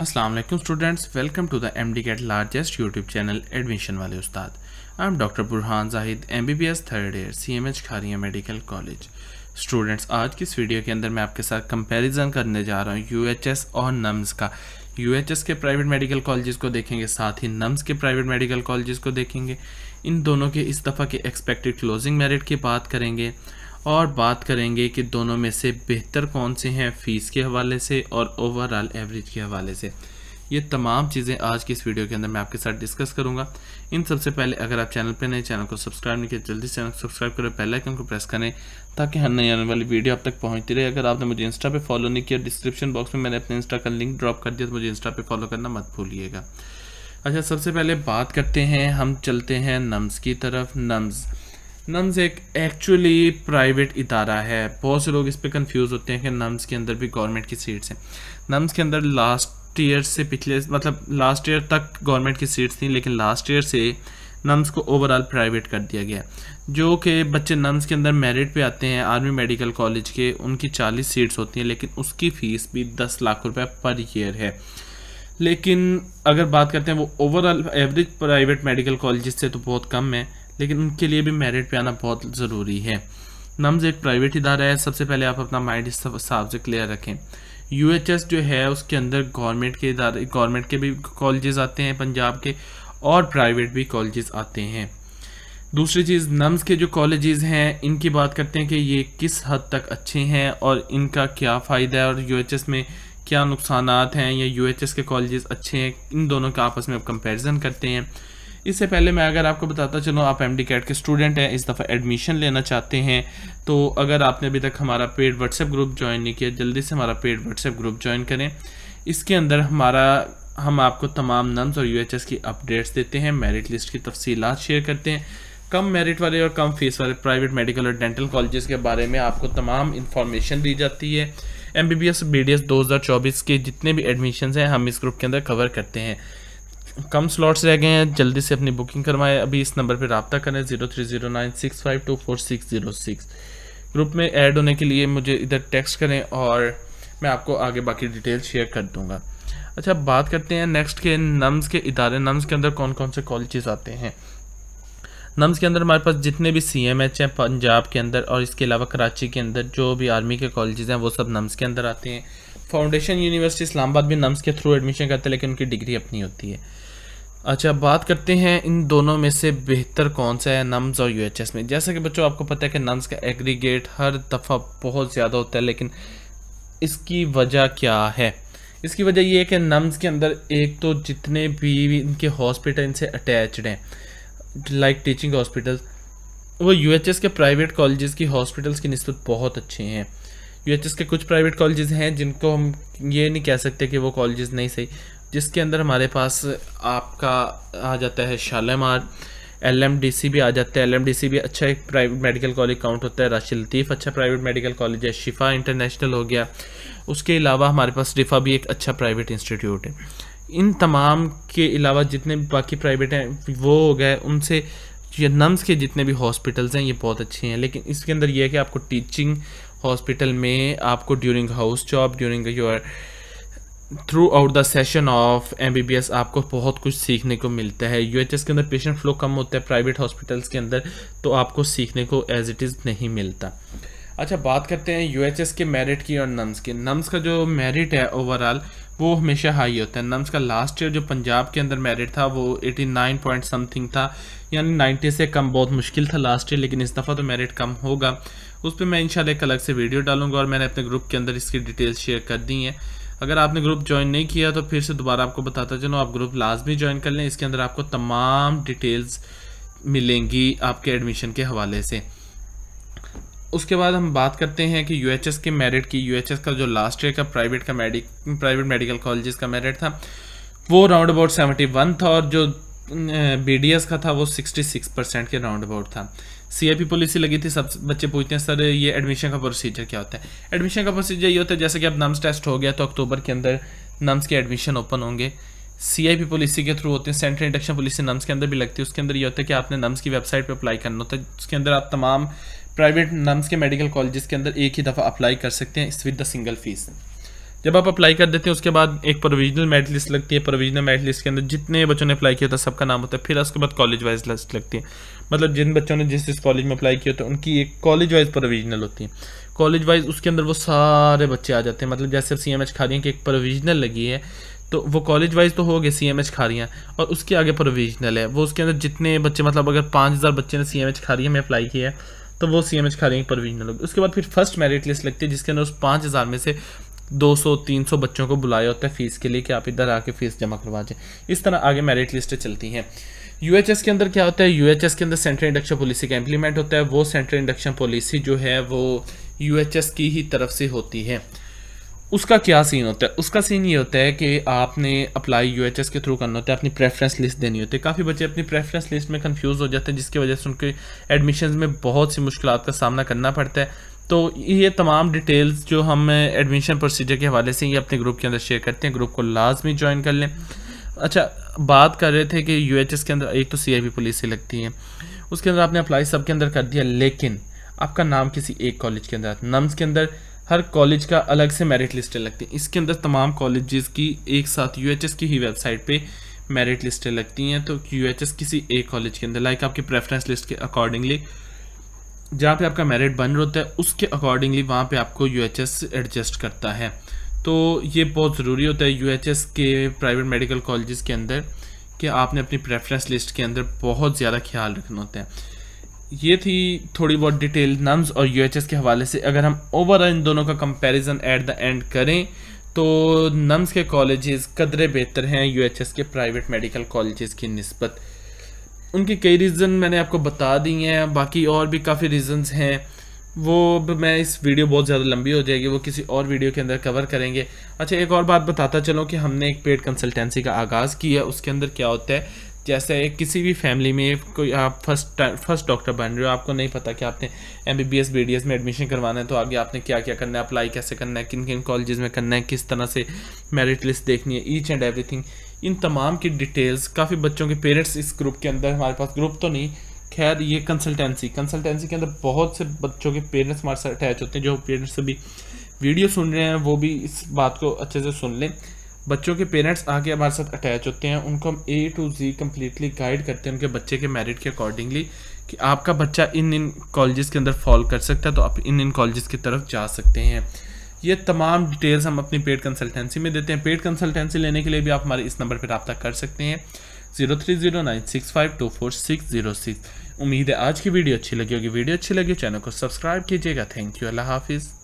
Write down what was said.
Aslam students welcome to the M D CAT largest YouTube channel admission वाले उस्ताद I am doctor Burhan Zahid M B B S third year C M H Kharian medical college students आज की इस video के अंदर मैं आपके साथ कंपेरिजन करने जा रहा हूँ यू एच एस और नम्स का यू एच एस के प्राइवेट मेडिकल कॉलेज को देखेंगे साथ ही नम्स के प्राइवेट मेडिकल कॉलेज को देखेंगे इन दोनों के इस दफ़ा के एक्सपेक्टेड क्लोजिंग मेरिट की बात करेंगे और बात करेंगे कि दोनों में से बेहतर कौन से हैं फ़ीस के हवाले से और ओवरऑल एवरेज के हवाले से ये तमाम चीज़ें आज की इस वीडियो के अंदर मैं आपके साथ डिस्कस करूंगा इन सबसे पहले अगर आप चैनल पर नए चैनल को सब्सक्राइब नहीं किया जल्दी चैनल को सब्सक्राइब करें पहले आइकन को प्रेस करें ताकि हर नई आने वाली वीडियो आप तक पहुंचती रहे अगर आपने मुझे इंस्टा पे फॉलो नहीं किया डिस्क्रिप्शन बॉक्स में मैंने अपने इंस्टा का लिंक ड्रॉप कर दिया तो मुझे इंस्टा पर फॉलो करना मत भूलिएगा अच्छा सबसे पहले बात करते हैं हम चलते हैं नम्स की तरफ नम्स नम्स एक एक्चुअली प्राइवेट इदारा है बहुत से लोग इस पर कन्फ्यूज़ होते हैं कि नम्स के अंदर भी गवर्नमेंट की सीट्स हैं नम्स के अंदर लास्ट ईयर से पिछले मतलब लास्ट ईयर तक गवर्नमेंट की सीट्स थी लेकिन लास्ट ईयर से नम्स को ओवरऑल प्राइवेट कर दिया गया जो कि बच्चे नम्स के अंदर मेरिट पे आते हैं आर्मी मेडिकल कॉलेज के उनकी चालीस सीट्स होती हैं लेकिन उसकी फ़ीस भी दस लाख रुपये पर ईयर है लेकिन अगर बात करते हैं वो overall average private medical college से तो बहुत कम है लेकिन उनके लिए भी मेरिट पे आना बहुत ज़रूरी है नम्स एक प्राइवेट इदारा है सबसे पहले आप अपना माइंड इस हिसाब से क्लियर रखें यू जो है उसके अंदर गवर्नमेंट के इदारे गवर्नमेंट के भी कॉलेजेस आते हैं पंजाब के और प्राइवेट भी कॉलेजेस आते हैं दूसरी चीज़ नम्स के जो कॉलेजेस हैं इनकी बात करते हैं कि ये किस हद तक अच्छे हैं और इनका क्या फ़ायदा है और यू में क्या नुकसान हैं या यू के कॉलेज अच्छे हैं इन दोनों का आपस में आप कंपेरिजन करते हैं इससे पहले मैं अगर आपको बताता चलूँ आप एम डी कैट के स्टूडेंट हैं इस दफ़ा एडमिशन लेना चाहते हैं तो अगर आपने अभी तक हमारा पेड व्हाट्सएप ग्रुप ज्वाइन नहीं किया जल्दी से हमारा पेड व्हाट्सएप ग्रुप ज्वाइन करें इसके अंदर हमारा हम आपको तमाम नम्स और यू की अपडेट्स देते हैं मेरिट लिस्ट की तफसीत शेयर करते हैं कम मेरिट वाले और कम फीस वाले प्राइवेट मेडिकल और डेंटल कॉलेजेस के बारे में आपको तमाम इन्फॉर्मेशन दी जाती है M B B S B D S दो हज़ार चौबीस के जितने भी एडमिशन हैं हम इस ग्रुप के अंदर कवर करते हैं कम स्लॉट्स रह गए हैं जल्दी से अपनी बुकिंग करवाएं अभी इस नंबर पर रबता करें zero three zero nine six five two four six zero six group में ऐड होने के लिए मुझे इधर टेक्स्ट करें और मैं आपको आगे बाकी डिटेल शेयर कर दूंगा अच्छा बात करते हैं नेक्स्ट के नम्स के इदारे नम्स के अंदर कौन कौन से कॉलेजेस आते हैं नम्स के अंदर हमारे पास जितने भी सी एम एच हैं पंजाब के अंदर और इसके अलावा कराची के अंदर जो भी आर्मी के कॉलेजेस हैं वो सब नम्स के अंदर आते हैं फाउंडेशन यूनिवर्सिटी इस्लामाबाद भी नम्स के थ्रू एडमिशन करते हैं लेकिन उनकी डिग्री अपनी होती है अच्छा बात करते हैं इन दोनों में से बेहतर कौन सा है नम्स और यू में जैसा कि बच्चों आपको पता है कि नम्स का एग्रीगेट हर दफ़ा बहुत ज़्यादा होता है लेकिन इसकी वजह क्या है इसकी वजह यह है कि नम्स के अंदर एक तो जितने भी इनके हॉस्पिटल इनसे अटैच्ड हैं लाइक टीचिंग हॉस्पिटल वो यू के प्राइवेट कॉलेजेस की हॉस्पिटल्स की नस्बत बहुत अच्छे हैं यू के कुछ प्राइवेट कॉलेजेस हैं जिनको हम ये नहीं कह सकते कि वो कॉलेजेस नहीं सही जिसके अंदर हमारे पास आपका आ जाता है Shalamar L M D C भी आ जाता है एल एम डी सी भी अच्छा एक प्राइवेट मेडिकल कॉलेज काउंट होता है राशि लतीफ़ अच्छा प्राइवेट मेडिकल कॉलेज है शिफा इंटरनेशनल हो गया उसके अलावा हमारे पास रिफा भी एक अच्छा प्राइवेट इंस्टीट्यूट है इन तमाम के अलावा जितने भी बाकी प्राइवेट हैं वो हो गए उनसे ये नम्स के जितने भी हॉस्पिटल्स हैं ये बहुत अच्छे हैं लेकिन इसके अंदर ये है कि आपको टीचिंग हॉस्पिटल में आपको during house job during your throughout the session of M B B S आपको बहुत कुछ सीखने को मिलता है यू एच एस के अंदर पेशेंट फ्लो कम होता है प्राइवेट हॉस्पिटल्स के अंदर तो आपको सीखने को एज इट इज़ नहीं मिलता अच्छा बात करते हैं यू के मेरिट की और नम्स की नम्स का जो मेरिट है ओवरऑल वो हमेशा हाई होता है नम्स का लास्ट ईयर जो पंजाब के अंदर मेरिट था वो 89 पॉइंट समथिंग था यानी 90 से कम बहुत मुश्किल था लास्ट ईयर लेकिन इस दफ़ा तो मेरिट कम होगा उस पर मैं इंशाल्लाह एक अलग से वीडियो डालूंगा और मैंने अपने ग्रुप के अंदर इसकी डिटेल्स शेयर कर दी हैं अगर आपने ग्रुप ज्वाइन नहीं किया तो फिर से दोबारा आपको बताता चलो आप ग्रुप लाजमी ज्वाइन कर लें इसके अंदर आपको तमाम डिटेल्स मिलेंगी आपके एडमिशन के हवाले से उसके बाद हम बात करते हैं कि यू के मेरिट की यू का जो लास्ट ईयर का प्राइवेट का मेडिक प्राइवेट मेडिकल कॉलेज का मेरिट था वो राउंड अबाउट सेवेंटी वन था और जो बी डी एस का था वो सिक्सटी सिक्स परसेंट के राउंड अबाउट था सी आई पी पॉलिसी लगी थी सब बच्चे पूछते हैं सर ये एडमिशन का प्रोसीजर क्या होता है एडमिशन का प्रोसीजर ये होता है जैसे कि अब नम्स टेस्ट हो गया तो अक्टूबर के अंदर नम्स के एडमिशन ओपन होंगे सी आई पी पॉलिसी के थ्रू होते हैं सेंट्रल इंडक्शन पॉलिसी नम्स के अंदर भी लगती है उसके अंदर ये होता है कि आपने नम्स की वेबसाइट पर अप्लाई करना होता है उसके अंदर आप तमाम प्राइवेट नम्स के मेडिकल कॉलेज के अंदर एक ही दफ़ा अप्लाई कर सकते हैं विद द सिंगल फीस जब आप अप्लाई कर देते हैं उसके बाद एक प्रोविजनल मेरिट लिस्ट लगती है प्रोविजनल मेरिट लिस्ट के अंदर जितने बच्चों ने अप्लाई किया था सबका नाम होता है फिर उसके बाद कॉलेज वाइज लिस्ट लगती है मतलब जिन बच्चों ने जिस जिस कॉलेज में अप्लाई किया होता है उनकी एक कॉलेज वाइज प्रोविजनल होती है कॉलेज वाइज उसके अंदर वो सारे बच्चे आ जाते हैं मतलब जैसे सी एम एच खारियाँ की एक प्रोविजनल लगी है तो वो कॉलेज वाइज तो हो गए सी एम एच खारियाँ और उसके आगे प्रोविजनल है वो उसके अंदर जितने बच्चे मतलब अगर पाँच हज़ार बच्चे ने सी एम एच खारियाँ में अप्लाई किया है तो वो सी एम एच खा जाएंगे प्रोविजनल होगी उसके बाद फिर फर्स्ट मेरिट लिस्ट लगती है जिसके अंदर उस पाँच हज़ार में से 200-300 बच्चों को बुलाया होता है फीस के लिए कि आप इधर आके फीस जमा करवा दें इस तरह आगे मेरिट लिस्टें चलती हैं यूएचएस के अंदर क्या होता है यूएचएस के अंदर सेंट्रल इंडक्शन पॉलिसी का इंप्लीमेंट होता है वो सेंट्रल इंडक्शन पॉलिसी जो है वो यूएचएस की ही तरफ से होती है उसका क्या सीन होता है उसका सीन ये होता है कि आपने अप्लाई यू के थ्रू करना होता है अपनी प्रेफरेंस लिस्ट देनी होती है काफ़ी बच्चे अपनी प्रेफरेंस लिस्ट में कंफ्यूज हो जाते हैं जिसकी वजह से उनके एडमिशन में बहुत सी मुश्किल का सामना करना पड़ता है तो ये तमाम डिटेल्स जो हम एडमिशन प्रोसीजर के हवाले से ये अपने ग्रुप के अंदर शेयर करते हैं ग्रुप को लाजमी ज्वाइन कर लें अच्छा बात कर रहे थे कि यू के अंदर एक तो सी पुलिस ही लगती है उसके अंदर आपने अप्लाई सब के अंदर कर दिया लेकिन आपका नाम किसी एक कॉलेज के अंदर नम्स के अंदर हर कॉलेज का अलग से मेरिट लिस्टें लगती हैं इसके अंदर तमाम कॉलेजेस की एक साथ यू की ही वेबसाइट पे मेरिट लिस्टें लगती हैं तो यू किसी एक कॉलेज के अंदर लाइक आपकी प्रेफरेंस लिस्ट के अकॉर्डिंगली जहाँ पे आपका मेरिट बन रहा होता है उसके अकॉर्डिंगली वहाँ पे आपको यू एडजस्ट करता है तो ये बहुत ज़रूरी होता है यू के प्राइवेट मेडिकल कॉलेज़ के अंदर कि आपने अपनी प्रेफरेंस लिस्ट के अंदर बहुत ज़्यादा ख्याल रखना होता है ये थी थोड़ी बहुत डिटेल नम्स और यू के हवाले से अगर हम ओवरऑल इन दोनों का कंपैरिजन एट द एंड करें तो नम्स के कॉलेजेस कदरे बेहतर हैं यू के प्राइवेट मेडिकल कॉलेजेस की नस्बत उनके कई रीज़न मैंने आपको बता दी हैं बाकी और भी काफ़ी रीज़न्स हैं वो मैं इस वीडियो बहुत ज़्यादा लंबी हो जाएगी वो किसी और वीडियो के अंदर कवर करेंगे अच्छा एक और बात बताता चलो कि हमने एक पेड कंसल्टेंसी का आगाज़ किया उसके अंदर क्या होता है जैसे किसी भी फैमिली में कोई आप फर्स्ट फर्स्ट डॉक्टर बन रहे हो आपको नहीं पता कि आपने M B B S B D S में एडमिशन करवाना है तो आगे आपने क्या क्या करना है अप्लाई कैसे करना है किन किन कॉलेज में करना है किस तरह से मेरिट लिस्ट देखनी है ईच एंड एवरीथिंग इन तमाम की डिटेल्स काफ़ी बच्चों के पेरेंट्स इस ग्रुप के अंदर हमारे पास ग्रुप तो नहीं खैर ये कंसल्टेंसी कंसल्टेंसी के अंदर बहुत से बच्चों के पेरेंट्स हमारे साथ अटैच होते हैं जो पेरेंट्स अभी वीडियो सुन रहे हैं वो भी इस बात को अच्छे से सुन लें बच्चों के पेरेंट्स आगे हमारे साथ अटैच होते हैं उनको हम A to Z completely guide करते हैं उनके बच्चे के मेरिट के अकॉर्डिंगली कि आपका बच्चा इन इन कॉलेजेस के अंदर फॉल कर सकता है तो आप इन इन कॉलेजेस की तरफ जा सकते हैं ये तमाम डिटेल्स हम अपनी पेड कंसल्टेंसी में देते हैं पेड कंसल्टेंसी लेने के लिए भी आप हमारे इस नंबर पर रबता कर सकते हैं zero three zero nine six five two four six zero six उम्मीद है आज की वीडियो अच्छी लगी होगी वीडियो अच्छी लगी चैनल को सब्सक्राइब कीजिएगा थैंक यू अल्लाह हाफिज़